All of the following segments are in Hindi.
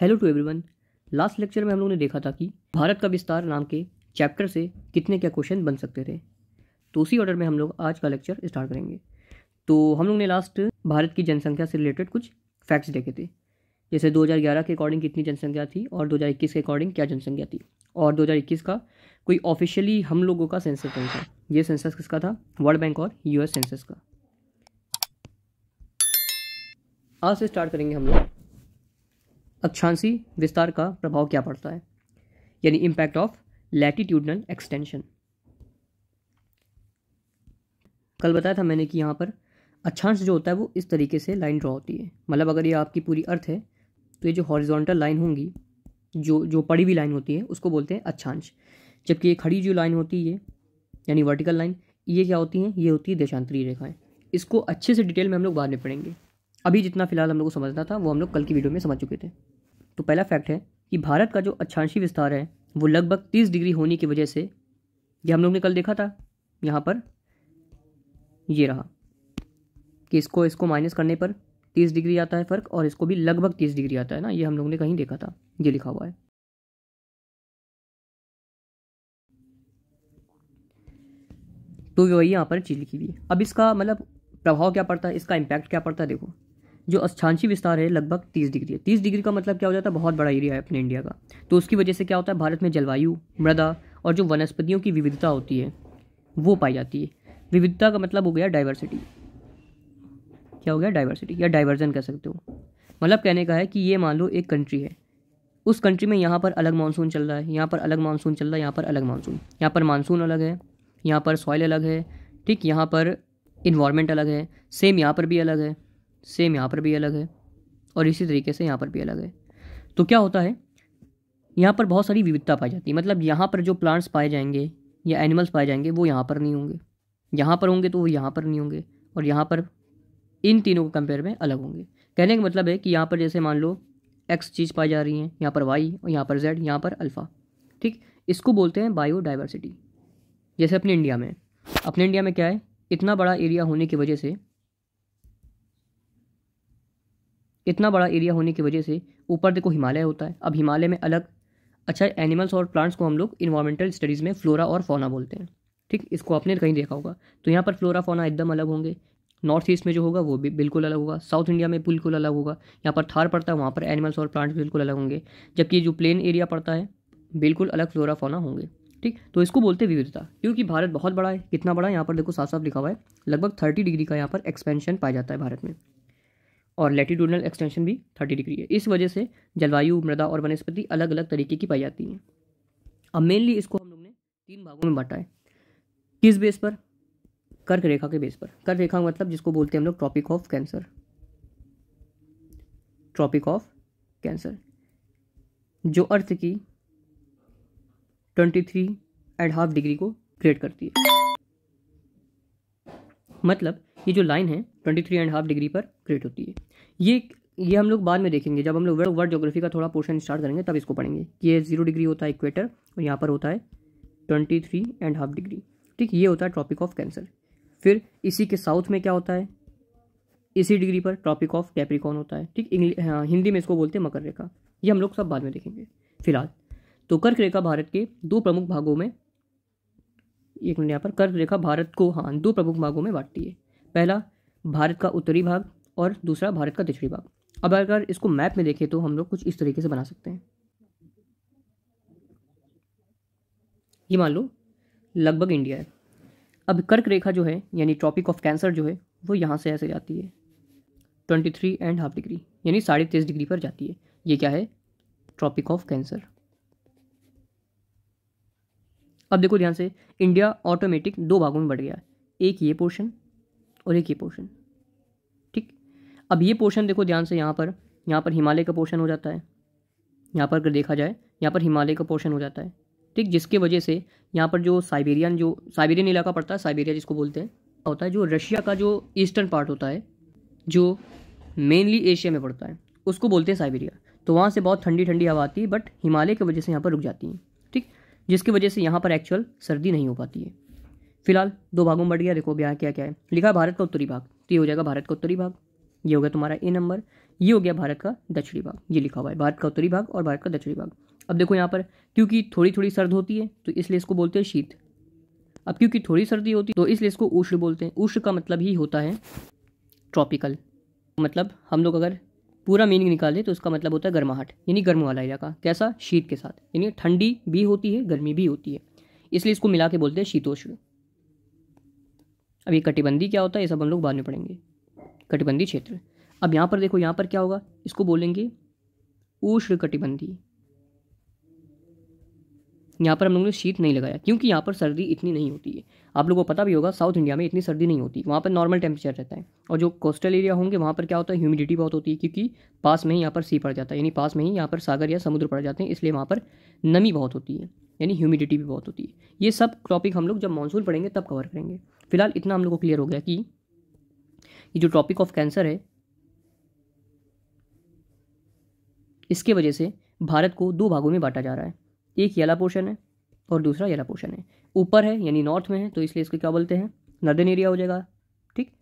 hello to everyone last lecture में हम लोगों ने देखा था कि भारत का विस्तार नाम के चैप्टर से कितने क्या क्वेश्चन बन सकते थे तो उसी ऑर्डर में हम लोग आज का लेक्चर स्टार्ट करेंगे तो हम लोग ने लास्ट भारत की जनसंख्या से रिलेटेड कुछ फैक्ट्स देखे थे जैसे 2011 के अकॉर्डिंग कितनी जनसंख्या थी और 2021 के अकॉर्डिंग क्या जनसंख्या थी और 2021 का कोई ऑफिशियली हम लोगों का सेंसस नहीं था ये सेंसस किसका था वर्ल्ड बैंक और यूएस सेंसस का आज से स्टार्ट करेंगे हम लोग अक्षांशी विस्तार का प्रभाव क्या पड़ता है यानी इम्पैक्ट ऑफ लैटिट्यूडनल एक्सटेंशन कल बताया था मैंने कि यहाँ पर अक्षांश जो होता है वो इस तरीके से लाइन ड्रॉ होती है मतलब अगर ये आपकी पूरी अर्थ है तो ये जो हॉरिजॉन्टल लाइन होंगी जो जो पड़ी हुई लाइन होती है उसको बोलते हैं अक्षांश जबकि ये खड़ी जो लाइन होती है यानी वर्टिकल लाइन ये क्या होती हैं ये होती है देशांतरी रेखाएं इसको अच्छे से डिटेल में हम लोग बाद में पढ़ेंगे अभी जितना फिलहाल हम लोग को समझना था वो हम लोग कल की वीडियो में समझ चुके थे तो पहला फैक्ट है कि भारत का जो अच्छांशी विस्तार है वो लगभग तीस डिग्री होने की वजह से ये हम लोग ने कल देखा था यहाँ पर ये रहा कि इसको इसको माइनस करने पर तीस डिग्री आता है फ़र्क और इसको भी लगभग तीस डिग्री आता है ना ये हम लोग ने कहीं देखा था ये लिखा हुआ है तो वही यहाँ पर चीज़ लिखी हुई है अब इसका मतलब प्रभाव क्या पड़ता है इसका इम्पैक्ट क्या पड़ता है देखो जो अक्षांशी विस्तार है लगभग तीस डिग्री है तीस डिग्री का मतलब क्या हो जाता है बहुत बड़ा एरिया है अपने इंडिया का तो उसकी वजह से क्या होता है भारत में जलवायु मृदा और जो वनस्पतियों की विविधता होती है वो पाई जाती है विविधता का मतलब हो गया डाइवर्सिटी क्या हो गया डाइवर्सिटी या डाइवर्जन कह सकते हो मतलब कहने का है कि ये मान लो एक कंट्री है उस कंट्री में यहाँ पर अलग मानसून चल रहा है यहाँ पर अलग मानसून चल रहा है यहाँ पर अलग मानसून यहाँ पर मानसून अलग है यहाँ पर सॉइल अलग है ठीक यहाँ पर इन्वायरमेंट अलग है सेम यहाँ पर भी अलग है सेम यहाँ पर भी अलग है और इसी तरीके से यहाँ पर भी अलग है तो क्या होता है यहाँ पर बहुत सारी विविधता पाई जाती है मतलब यहाँ पर जो प्लांट्स पाए जाएंगे या एनिमल्स पाए जाएंगे वो यहाँ पर नहीं होंगे यहाँ पर होंगे तो वो यहाँ पर नहीं होंगे और यहाँ पर इन तीनों के कंपेयर में अलग होंगे कहने का मतलब है कि यहाँ पर जैसे मान लो एक्स चीज़ पाई जा रही है यहाँ पर वाई और यहाँ पर जेड यहाँ पर अल्फ़ा ठीक इसको बोलते हैं बायोडाइवर्सिटी जैसे अपने इंडिया में अपने इंडिया में क्या है इतना बड़ा एरिया होने की वजह से इतना बड़ा एरिया होने की वजह से ऊपर देखो हिमालय होता है अब हिमालय में अलग अच्छा एनिमल्स और प्लांट्स को हम लोग इन्वायरमेंटल स्टडीज़ में फ्लोरा और फोना बोलते हैं ठीक इसको आपने कहीं देखा होगा तो यहाँ पर फ्लोरा फोना एकदम अलग होंगे नॉर्थ ईस्ट में जो होगा वो भी बिल्कुल अलग होगा साउथ इंडिया में बिल्कुल अलग होगा यहाँ पर थार पड़ता है वहाँ पर एनिमल्स और प्लांट्स बिल्कुल अलग होंगे जबकि जो प्लेन एरिया पड़ता है बिल्कुल अलग फ्लोरा फोना होंगे ठीक तो इसको बोलते विविधता क्योंकि भारत बहुत बड़ा है कितना बड़ा है यहाँ पर देखो साफ साफ लिखा हुआ है लगभग थर्टी डिग्री का यहाँ पर एक्सपेंशन पाया जाता है भारत में और लेटिट्यूडनल एक्सटेंशन भी थर्टी डिग्री है इस वजह से जलवायु मृदा और वनस्पति अलग अलग तरीके की पाई जाती हैं अब मेनली इसको हम लोग ने तीन भागों में बांटा है किस बेस पर कर्क रेखा के बेस पर कर्क रेखा मतलब जिसको बोलते हैं हम लोग tropic of cancer tropic of cancer जो अर्थ की twenty three and half degree को क्रिएट करती है मतलब ये जो लाइन है twenty three and half degree पर क्रिएट होती है ये ये हम लोग बाद में देखेंगे जब हम लोग वर्ल्ड जोग्राफी का थोड़ा पोर्शन स्टार्ट करेंगे तब इसको पढ़ेंगे ये जीरो डिग्री होता है इक्वेटर और यहाँ पर होता है twenty three and half degree ठीक ये होता है ट्रॉपिक ऑफ कैंसर फिर इसी के साउथ में क्या होता है इसी डिग्री पर ट्रॉपिक ऑफ कैप्रिकॉन होता है ठीक हाँ, हिंदी में इसको बोलते हैं मकर रेखा ये हम लोग सब बाद में देखेंगे फिलहाल तो कर्क रेखा भारत के दो प्रमुख भागों में एक मिनट यहाँ पर कर्क रेखा भारत को हाँ दो प्रमुख भागों में बांटती है पहला भारत का उत्तरी भाग और दूसरा भारत का दक्षिणी भाग अब अगर इसको मैप में देखें तो हम लोग कुछ इस तरीके से बना सकते हैं ये मान लो लगभग इंडिया है अब कर्क रेखा जो है यानी ट्रॉपिक ऑफ कैंसर जो है वो यहाँ से ऐसे जाती है twenty three and half degree यानी साढ़े तेईस डिग्री पर जाती है ये क्या है ट्रॉपिक ऑफ कैंसर अब देखो ध्यान से इंडिया ऑटोमेटिक दो भागों में बढ़ गया है एक ये पोर्शन और एक ये पोर्शन ठीक अब ये पोर्शन देखो ध्यान से यहाँ पर यहाँ पर हिमालय का पोर्शन हो जाता है यहाँ पर अगर देखा जाए यहाँ पर हिमालय का पोर्शन हो जाता है ठीक जिसके वजह से यहाँ पर जो साइबेरियन जो साइबेरियन इलाका पड़ता है साइबेरिया जिसको बोलते हैं होता है जो रशिया का जो ईस्टर्न पार्ट होता है जो मेनली एशिया में पड़ता है उसको बोलते हैं साइबेरिया तो वहाँ से बहुत ठंडी ठंडी हवा आती है बट हिमालय की वजह से यहाँ पर रुक जाती है ठीक जिसकी वजह से यहाँ पर एक्चुअल सर्दी नहीं हो पाती है फिलहाल दो भागों में बढ़ गया देखो क्या क्या क्या है लिखा भारत का उत्तरी भाग तो ये हो जाएगा भारत का उत्तरी भाग ये हो गया तुम्हारा ए नंबर ये हो गया भारत का दक्षिणी भाग ये लिखा हुआ है भारत का उत्तरी भाग और भारत का दक्षिणी भाग अब देखो यहाँ पर क्योंकि थोड़ी थोड़ी सर्द होती है तो इसलिए इसको बोलते हैं शीत अब क्योंकि थोड़ी सर्दी होती है तो इसलिए इसको उष्ण बोलते हैं उष्ण का मतलब ही होता है ट्रॉपिकल मतलब हम लोग अगर पूरा मीनिंग निकाल दें तो इसका मतलब होता है गर्माहट यानी गर्म वाला इलाका कैसा शीत के साथ यानी ठंडी भी होती है गर्मी भी होती है इसलिए इसको मिला के बोलते हैं शीतोष्ण अब ये कटिबंधी क्या होता है ये सब हम लोग बाद में पढ़ेंगे कटिबंधी क्षेत्र अब यहाँ पर देखो यहाँ पर क्या होगा इसको बोलेंगे उष्ण कटिबंधी यहाँ पर हम लोगों ने शीत नहीं लगाया क्योंकि यहाँ पर सर्दी इतनी नहीं होती है आप लोगों को पता भी होगा साउथ इंडिया में इतनी सर्दी नहीं होती वहाँ पर नॉर्मल टेम्परेचर रहता है और जो कोस्टल एरिया होंगे वहाँ पर क्या होता है ह्यूमिडिटी बहुत होती है क्योंकि पास में ही यहाँ पर सी पड़ जाता है यानी पास में ही यहाँ पर सागर या समुद्र पड़ जाते हैं इसलिए वहाँ पर नमी बहुत होती है यानी ह्यूमिडिटी भी बहुत होती है ये सब टॉपिक हम लोग जब मानसून पढ़ेंगे तब कवर करेंगे फिलहाल इतना हम लोग को क्लियर हो गया कि ये जो टॉपिक ऑफ कैंसर है इसके वजह से भारत को दो भागों में बांटा जा रहा है एक येला पोर्शन है और दूसरा येला पोर्शन है ऊपर है यानी नॉर्थ में है तो इसलिए इसको क्या बोलते हैं नर्दर्न एरिया हो जाएगा ठीक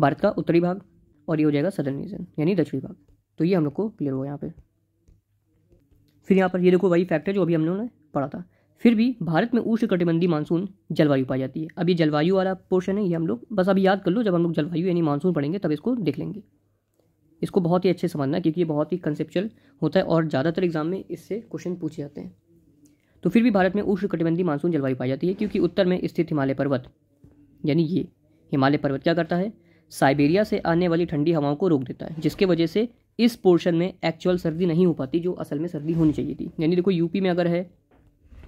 भारत का उत्तरी भाग और ये हो जाएगा सदर्न रीजन यानी दक्षिणी भाग तो ये हम लोग को क्लियर हुआ यहाँ पे फिर यहाँ पर ये देखो वही फैक्ट है जो अभी हम लोगों ने पढ़ा था फिर भी भारत में कटिबंधी मानसून जलवायु पाई जाती है अभी जलवायु वाला पोर्शन है ये हम लोग बस अभी याद कर लो जब हम लोग जलवायु यानी मानसून पढ़ेंगे तब इसको देख लेंगे इसको बहुत ही अच्छे समझना क्योंकि ये बहुत ही कंसेप्चुअल होता है और ज़्यादातर एग्जाम में इससे क्वेश्चन पूछे जाते हैं तो फिर भी भारत में कटिबंधी मानसून जलवायु पाई जाती है क्योंकि उत्तर में स्थित हिमालय पर्वत यानी ये हिमालय पर्वत क्या करता है साइबेरिया से आने वाली ठंडी हवाओं को रोक देता है जिसके वजह से इस पोर्शन में एक्चुअल सर्दी नहीं हो पाती जो असल में सर्दी होनी चाहिए थी यानी देखो यूपी में अगर है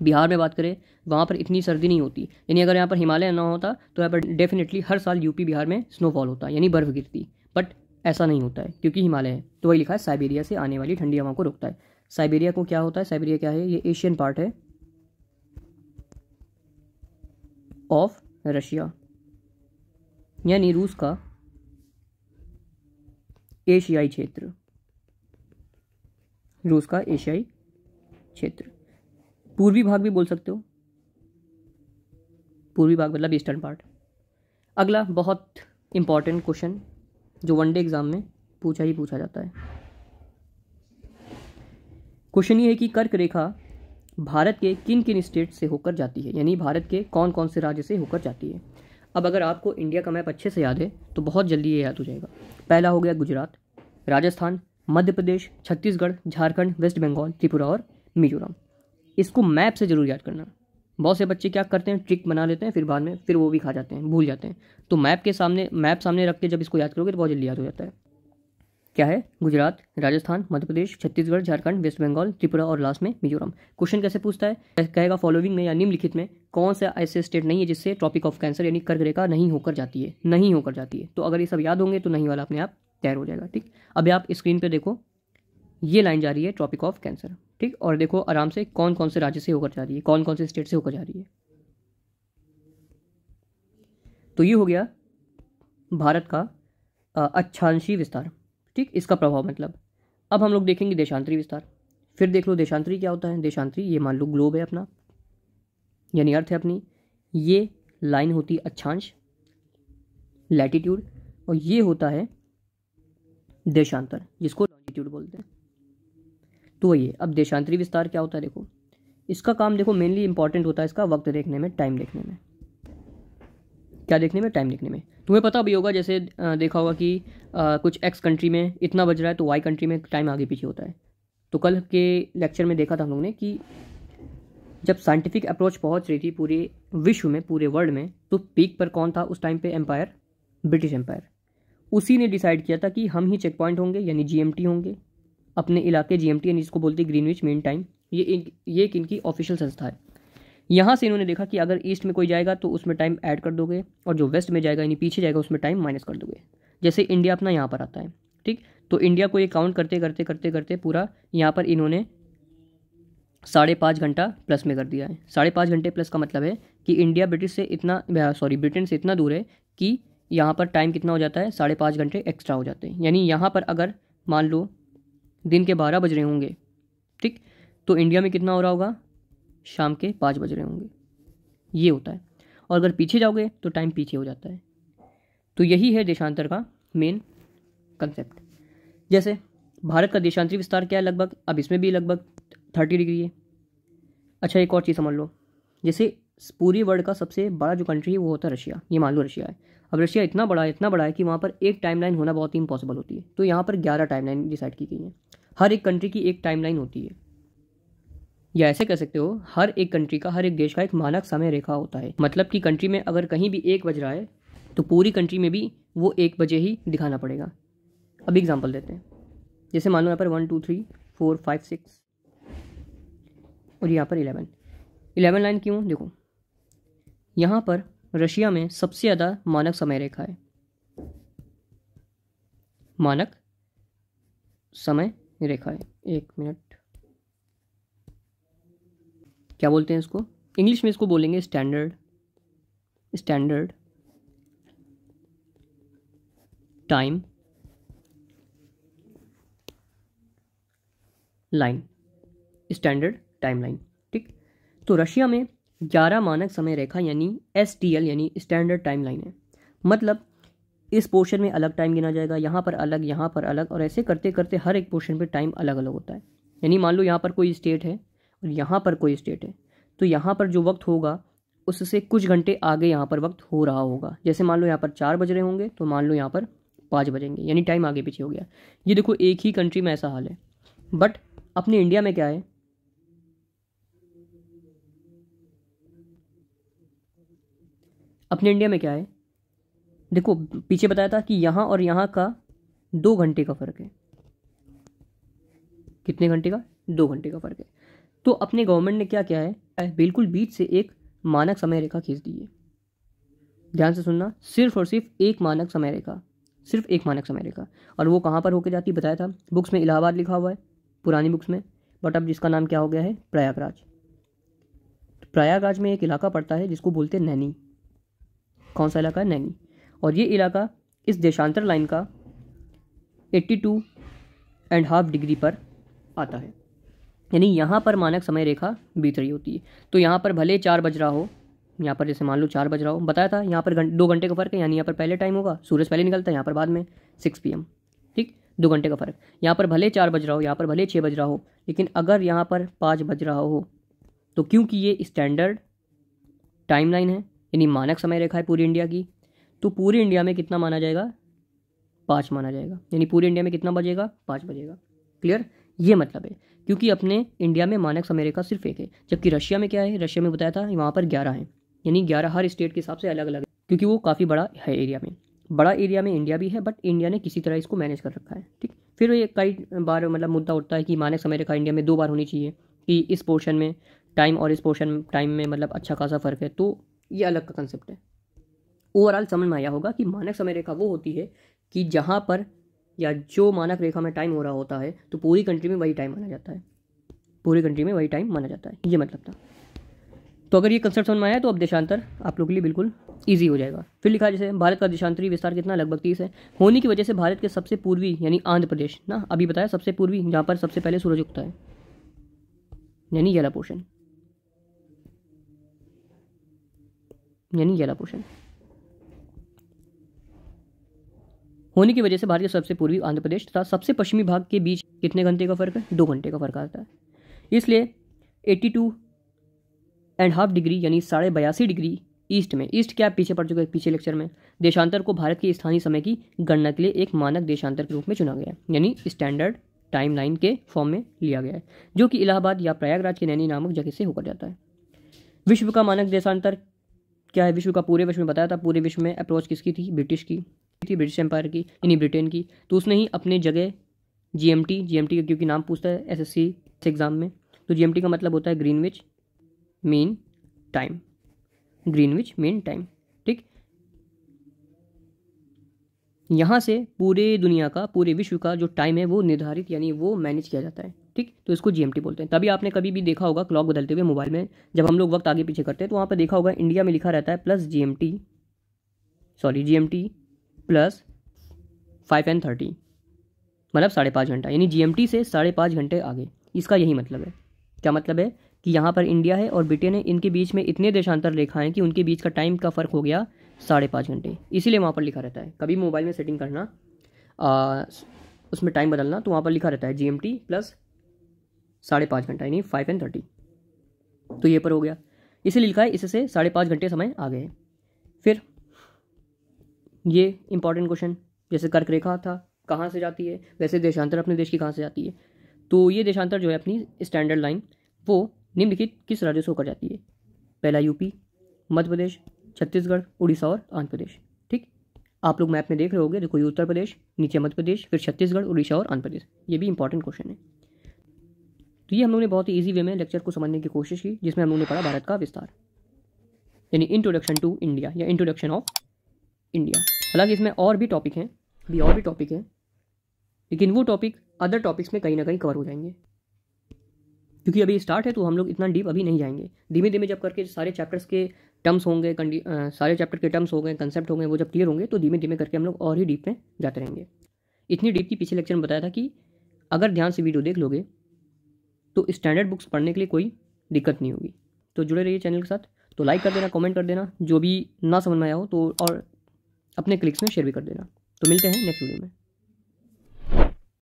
बिहार में बात करें वहाँ पर इतनी सर्दी नहीं होती यानी अगर यहाँ पर हिमालय ना होता तो यहाँ पर डेफिनेटली हर साल यूपी बिहार में स्नोफॉल होता यानी बर्फ़ गिरती बट ऐसा नहीं होता है क्योंकि हिमालय है तो वही लिखा है साइबेरिया से आने वाली ठंडी हवा को रोकता है साइबेरिया को क्या होता है साइबेरिया क्या है ये एशियन पार्ट है ऑफ रशिया यानी रूस का एशियाई क्षेत्र रूस का एशियाई क्षेत्र पूर्वी भाग भी बोल सकते हो पूर्वी भाग मतलब ईस्टर्न पार्ट अगला बहुत इंपॉर्टेंट क्वेश्चन जो वनडे एग्ज़ाम में पूछा ही पूछा जाता है क्वेश्चन ये है कि कर्क रेखा भारत के किन किन स्टेट से होकर जाती है यानी भारत के कौन कौन से राज्य से होकर जाती है अब अगर आपको इंडिया का मैप अच्छे से याद है तो बहुत जल्दी ये याद हो जाएगा पहला हो गया गुजरात राजस्थान मध्य प्रदेश छत्तीसगढ़ झारखंड वेस्ट बंगाल त्रिपुरा और मिजोरम इसको मैप से ज़रूर याद करना बहुत से बच्चे क्या करते हैं ट्रिक बना लेते हैं फिर बाद में फिर वो भी खा जाते हैं भूल जाते हैं तो मैप के सामने मैप सामने रख के जब इसको याद करोगे तो बहुत जल्दी याद हो जाता है क्या है गुजरात राजस्थान मध्य प्रदेश छत्तीसगढ़ झारखंड वेस्ट बंगाल त्रिपुरा और लास्ट में मिजोरम क्वेश्चन कैसे पूछता है कहेगा फॉलोइंग में या निम्नलिखित में कौन सा ऐसे स्टेट नहीं है जिससे टॉपिक ऑफ कैंसर यानी कर्क रेखा नहीं होकर जाती है नहीं होकर जाती है तो अगर ये सब याद होंगे तो नहीं वाला अपने आप तैयार हो जाएगा ठीक अभी आप स्क्रीन पर देखो ये लाइन जा रही है ट्रॉपिक ऑफ कैंसर ठीक और देखो आराम से कौन कौन से राज्य से होकर जा रही है कौन कौन से स्टेट से होकर जा रही है तो ये हो गया भारत का अच्छांशी विस्तार ठीक इसका प्रभाव मतलब अब हम लोग देखेंगे देशांतरी विस्तार फिर देख लो देशांतरी क्या होता है देशांतरी ये मान लो ग्लोब है अपना यानी अर्थ है अपनी ये लाइन होती है अच्छांश लैटिट्यूड और ये होता है देशांतर जिसको लॉन्गिट्यूड बोलते हैं तो वही अब देशांतरी विस्तार क्या होता है देखो इसका काम देखो मेनली इंपॉर्टेंट होता है इसका वक्त देखने में टाइम देखने में क्या देखने में टाइम देखने में तुम्हें पता भी होगा जैसे देखा होगा कि आ, कुछ एक्स कंट्री में इतना बज रहा है तो वाई कंट्री में टाइम आगे पीछे होता है तो कल के लेक्चर में देखा था हम लोगों ने कि जब साइंटिफिक अप्रोच पहुंच रही थी पूरे विश्व में पूरे वर्ल्ड में तो पीक पर कौन था उस टाइम पे एम्पायर ब्रिटिश एम्पायर उसी ने डिसाइड किया था कि हम ही चेक पॉइंट होंगे यानी जीएमटी होंगे अपने इलाके जी एम टी यानी जिसको बोलती है ग्रीनविच मेन टाइम ये एक ये एक इनकी ऑफिशियल संस्था है यहाँ से इन्होंने देखा कि अगर ईस्ट में कोई जाएगा तो उसमें टाइम ऐड कर दोगे और जो वेस्ट में जाएगा यानी पीछे जाएगा उसमें टाइम माइनस कर दोगे जैसे इंडिया अपना यहाँ पर आता है ठीक तो इंडिया को ये काउंट करते करते करते करते पूरा यहाँ पर इन्होंने साढ़े पाँच घंटा प्लस में कर दिया है साढ़े पाँच घंटे प्लस का मतलब है कि इंडिया ब्रिटिश से इतना सॉरी ब्रिटेन से इतना दूर है कि यहाँ पर टाइम कितना हो जाता है साढ़े पाँच घंटे एक्स्ट्रा हो जाते हैं यानी यहाँ पर अगर मान लो दिन के बारह बज रहे होंगे ठीक तो इंडिया में कितना हो रहा होगा शाम के पाँच बज रहे होंगे ये होता है और अगर पीछे जाओगे तो टाइम पीछे हो जाता है तो यही है देशांतर का मेन कंसेप्ट जैसे भारत का देशांतरी विस्तार क्या है लगभग अब इसमें भी लगभग थर्टी डिग्री है अच्छा एक और चीज़ समझ लो जैसे पूरी वर्ल्ड का सबसे बड़ा जो कंट्री है वो होता है रशिया ये मान लो रशिया है अब रशिया इतना बड़ा है इतना बड़ा है कि वहाँ पर एक टाइम होना बहुत ही इम्पॉसिबल होती है तो यहाँ पर ग्यारह टाइम डिसाइड की गई है हर एक कंट्री की एक टाइम होती है या ऐसे कह सकते हो हर एक कंट्री का हर एक देश का एक मानक समय रेखा होता है मतलब कि कंट्री में अगर कहीं भी एक बज रहा है तो पूरी कंट्री में भी वो एक बजे ही दिखाना पड़ेगा अब एग्ज़ाम्पल देते हैं जैसे मान लो यहाँ पर one two three four five six और यहाँ पर इलेवन इलेवन लाइन क्यों देखो यहाँ पर रशिया में सबसे ज़्यादा मानक समय रेखा है मानक समय रेखा है एक मिनट क्या बोलते हैं इसको इंग्लिश में इसको बोलेंगे standard standard time line standard timeline ठीक तो रशिया में ग्यारह मानक समय रेखा यानी एस यानी स्टैंडर्ड टाइम लाइन है मतलब इस पोर्शन में अलग टाइम गिना जाएगा यहाँ पर अलग यहाँ पर अलग और ऐसे करते करते हर एक पोर्शन पर टाइम अलग अलग होता है यानी मान लो यहाँ पर कोई स्टेट है और यहाँ पर कोई स्टेट है तो यहाँ पर जो वक्त होगा उससे कुछ घंटे आगे यहाँ पर वक्त हो रहा होगा जैसे मान लो यहाँ पर चार बज रहे होंगे तो मान लो यहाँ पर पाँच बजेंगे यानी टाइम आगे पीछे हो गया ये देखो एक ही कंट्री में ऐसा हाल है बट अपने इंडिया में क्या है अपने इंडिया में क्या है देखो पीछे बताया था कि यहाँ और यहाँ का दो घंटे का फ़र्क है कितने घंटे का दो घंटे का फ़र्क है तो अपने गवर्नमेंट ने क्या किया है बिल्कुल बीच से एक मानक समय रेखा खींच दी है ध्यान से सुनना सिर्फ और सिर्फ एक मानक समय रेखा सिर्फ एक मानक समय रेखा और वो कहाँ पर होके जाती बताया था बुक्स में इलाहाबाद लिखा हुआ है पुरानी बुक्स में बट अब जिसका नाम क्या हो गया है प्रयागराज प्रयागराज में एक इलाका पड़ता है जिसको बोलते हैं नैनी कौन सा इलाका नैनी और ये इलाका इस देशांतर लाइन का 82 एंड हाफ डिग्री पर आता है यानी यहाँ पर मानक समय रेखा बीत रही होती है तो यहाँ पर भले चार बज रहा हो यहाँ पर जैसे मान लो चार बज रहा हो बताया था यहाँ पर घं दो घंटे का फर्क है यानी यहाँ पर पहले टाइम होगा सूरज पहले निकलता है यहाँ पर बाद में सिक्स पी ठीक दो घंटे का फ़र्क यहाँ पर भले चार बज रहा हो यहाँ पर भले छः बज रहा हो लेकिन अगर यहाँ पर पाँच बज रहा हो तो क्योंकि ये स्टैंडर्ड टाइमलाइन है यानी मानक समय रेखा है पूरी इंडिया की तो पूरी इंडिया में कितना माना जाएगा पाँच माना जाएगा यानी पूरी इंडिया में कितना बजेगा पाँच बजेगा क्लियर ये मतलब है क्योंकि अपने इंडिया में मानक समय रेखा सिर्फ एक है जबकि रशिया में क्या है रशिया में बताया था वहाँ पर ग्यारह है यानी ग्यारह हर स्टेट के हिसाब से अलग अलग है क्योंकि वो काफ़ी बड़ा है एरिया में बड़ा एरिया में इंडिया भी है बट इंडिया ने किसी तरह इसको मैनेज कर रखा है ठीक फिर ये कई बार मतलब मुद्दा उठता है कि मानक समय रेखा इंडिया में दो बार होनी चाहिए कि इस पोर्शन में टाइम और इस पोर्शन टाइम में मतलब अच्छा खासा फ़र्क है तो ये अलग का कंसेप्ट है ओवरऑल समझ में आया होगा कि मानक समय रेखा वो होती है कि जहाँ पर या जो मानक रेखा में टाइम हो रहा होता है तो पूरी कंट्री में वही टाइम माना जाता है पूरी कंट्री में वही टाइम माना जाता है ये मतलब था तो अगर ये कंसेप्ट समझ में आया तो अब देशांतर आप लोग के लिए बिल्कुल ईजी हो जाएगा फिर लिखा जैसे भारत का देशांतरी विस्तार कितना लगभग तीस है होने की वजह से भारत के सबसे पूर्वी यानी आंध्र प्रदेश ना अभी बताया सबसे पूर्वी जहाँ पर सबसे पहले सूरज उगता है यानी येला पोर्शन यानी ये पोर्शन होने की वजह से भारत के सबसे पूर्वी आंध्र प्रदेश तथा सबसे पश्चिमी भाग के बीच कितने घंटे का फर्क है दो घंटे का फर्क आता है इसलिए eighty two and half degree यानी साढ़े बयासी डिग्री ईस्ट में ईस्ट क्या पीछे पड़ चुके हैं पीछे लेक्चर में देशांतर को भारत के स्थानीय समय की गणना के लिए एक मानक देशांतर के रूप में चुना गया है यानी स्टैंडर्ड टाइम लाइन के फॉर्म में लिया गया है जो कि इलाहाबाद या प्रयागराज के नैनी नामक जगह से होकर जाता है विश्व का मानक देशांतर क्या है विश्व का पूरे विश्व में बताया था पूरे विश्व में अप्रोच किसकी थी ब्रिटिश की थी ब्रिटिश एम्पायर की यानी ब्रिटेन की तो उसने ही अपने जगह जीएमटी जीएमटी का क्योंकि नाम पूछता है एस एस सी एग्ज़ाम में तो जीएमटी का मतलब होता है Greenwich mean time Greenwich mean time ठीक यहाँ से पूरे दुनिया का पूरे विश्व का जो टाइम है वो निर्धारित यानी वो मैनेज किया जाता है ठीक तो इसको जीएमटी बोलते हैं तभी आपने कभी भी देखा होगा क्लॉक बदलते हुए मोबाइल में जब हम लोग वक्त आगे पीछे करते हैं तो वहाँ पर देखा होगा इंडिया में लिखा रहता है plus GMT sorry GMT plus five and thirty मतलब साढ़े पाँच घंटा यानी जीएमटी से साढ़े पाँच घंटे आगे इसका यही मतलब है क्या मतलब है कि यहाँ पर इंडिया है और ब्रिटेन है इनके बीच में इतने देशांतर रेखा हैं कि उनके बीच का टाइम का फ़र्क हो गया साढ़े पाँच घंटे इसीलिए वहाँ पर लिखा रहता है कभी मोबाइल में सेटिंग करना आ, उसमें टाइम बदलना तो वहाँ पर लिखा रहता है जी प्लस साढ़े पाँच घंटा यानी फाइव एंड थर्टी तो ये पर हो गया इसीलिए लिखा है इससे साढ़े पाँच घंटे समय आ गए फिर ये इंपॉर्टेंट क्वेश्चन जैसे कर्क रेखा था कहाँ से जाती है वैसे देशांतर अपने देश की कहाँ से जाती है तो ये देशांतर जो है अपनी स्टैंडर्ड लाइन वो निम्नलिखित किस राज्य से होकर जाती है पहला यूपी मध्य प्रदेश छत्तीसगढ़ उड़ीसा और आंध्र प्रदेश ठीक आप लोग मैप में देख रहे होंगे देखो ये उत्तर प्रदेश नीचे मध्य प्रदेश फिर छत्तीसगढ़ उड़ीसा और आंध्र प्रदेश ये भी इंपॉर्टेंट क्वेश्चन है तो ये हम लोगों ने बहुत ही ईजी वे में लेक्चर को समझने की कोशिश की जिसमें हम लोगों ने पढ़ा भारत का विस्तार यानी इंट्रोडक्शन टू इंडिया या इंट्रोडक्शन ऑफ इंडिया हालांकि इसमें और भी टॉपिक हैं भी और भी टॉपिक हैं लेकिन वो टॉपिक अदर टॉपिक्स में कहीं ना कहीं कवर हो जाएंगे क्योंकि अभी स्टार्ट है तो हम लोग इतना डीप अभी नहीं जाएंगे धीमे धीमे जब करके सारे चैप्टर्स के टर्म्स होंगे सारे चैप्टर के टर्म्स हो गए कंसेप्ट होंगे वो जब क्लियर होंगे तो धीमे धीमे करके हम लोग और ही डीप में जाते रहेंगे इतनी डीप की पीछे लेक्चर में बताया था कि अगर ध्यान से वीडियो देख लोगे तो स्टैंडर्ड बुक्स पढ़ने के लिए कोई दिक्कत नहीं होगी तो जुड़े रहिए चैनल के साथ तो लाइक कर देना कमेंट कर देना जो भी ना समझ में आया हो तो और अपने क्लिक्स में शेयर भी कर देना तो मिलते हैं नेक्स्ट वीडियो में